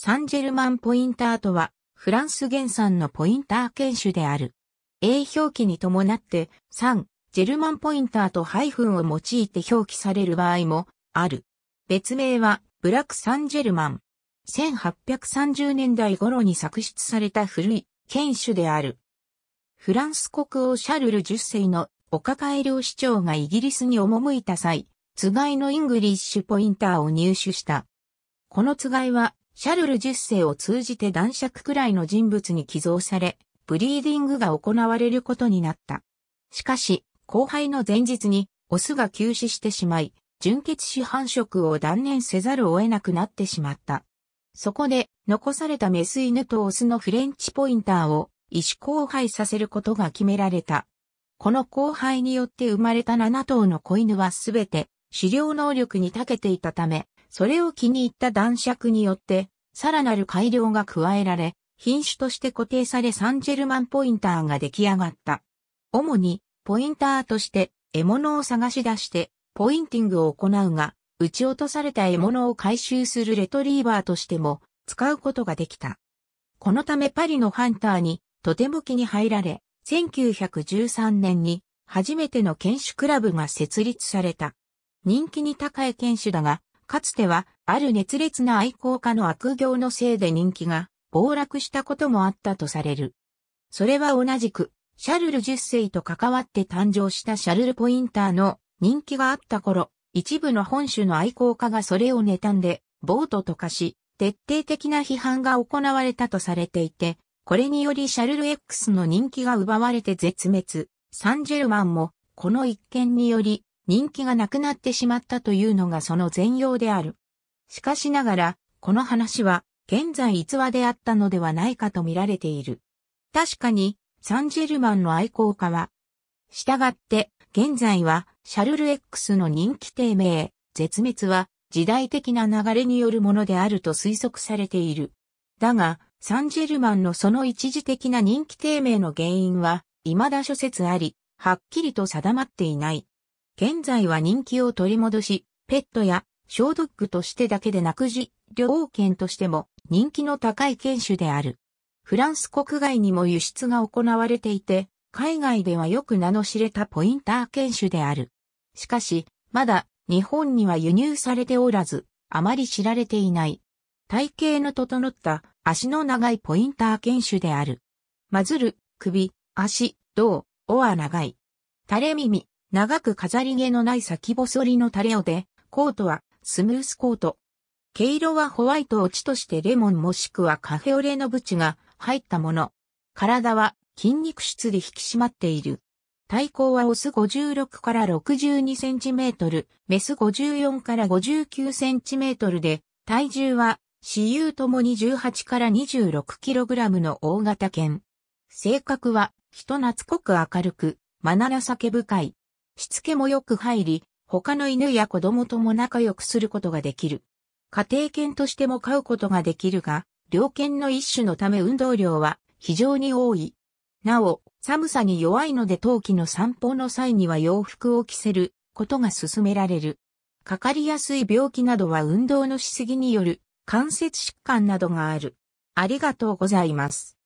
サンジェルマンポインターとは、フランス原産のポインター犬種である。A 表記に伴って、サン、ジェルマンポインターとハイフンを用いて表記される場合も、ある。別名は、ブラックサンジェルマン。1830年代頃に作出された古い犬種である。フランス国王シャルル10世のお抱え領市長がイギリスに赴いた際、つがいのイングリッシュポインターを入手した。このつがいはシャルル10世を通じて男爵くらいの人物に寄贈され、ブリーディングが行われることになった。しかし、後輩の前日に、オスが急死してしまい、純血死繁殖を断念せざるを得なくなってしまった。そこで、残されたメス犬とオスのフレンチポインターを、医師交配させることが決められた。この交配によって生まれた7頭の子犬はすべて、狩猟能力に長けていたため、それを気に入った男爵によって、さらなる改良が加えられ、品種として固定されサンジェルマンポインターが出来上がった。主に、ポインターとして、獲物を探し出して、ポインティングを行うが、撃ち落とされた獲物を回収するレトリーバーとしても、使うことができた。このためパリのハンターに、とても気に入られ、1913年に、初めての犬種クラブが設立された。人気に高い犬種だが、かつては、ある熱烈な愛好家の悪行のせいで人気が暴落したこともあったとされる。それは同じく、シャルル10世と関わって誕生したシャルル・ポインターの人気があった頃、一部の本種の愛好家がそれを妬んで、ボートと化し、徹底的な批判が行われたとされていて、これによりシャルル X の人気が奪われて絶滅。サンジェルマンも、この一件により、人気がなくなってしまったというのがその全容である。しかしながら、この話は現在逸話であったのではないかと見られている。確かに、サンジェルマンの愛好家は、したがって、現在は、シャルル X の人気低迷、絶滅は、時代的な流れによるものであると推測されている。だが、サンジェルマンのその一時的な人気低迷の原因は、未だ諸説あり、はっきりと定まっていない。現在は人気を取り戻し、ペットや小ドッグとしてだけでなく実領犬としても人気の高い犬種である。フランス国外にも輸出が行われていて、海外ではよく名の知れたポインター犬種である。しかし、まだ日本には輸入されておらず、あまり知られていない。体型の整った足の長いポインター犬種である。マズル、首、足、胴、尾は長い。垂れ耳、長く飾り毛のない先細りのタレオで、コートはスムースコート。毛色はホワイトオチとしてレモンもしくはカフェオレのブチが入ったもの。体は筋肉質で引き締まっている。体高はオス56から62センチメートル、メス54から59センチメートルで、体重は、私有ともに18から26キログラムの大型犬。性格は、人懐っこく明るく、まなら酒深い。しつけもよく入り、他の犬や子供とも仲良くすることができる。家庭犬としても飼うことができるが、猟犬の一種のため運動量は非常に多い。なお、寒さに弱いので冬季の散歩の際には洋服を着せることが勧められる。かかりやすい病気などは運動のしすぎによる関節疾患などがある。ありがとうございます。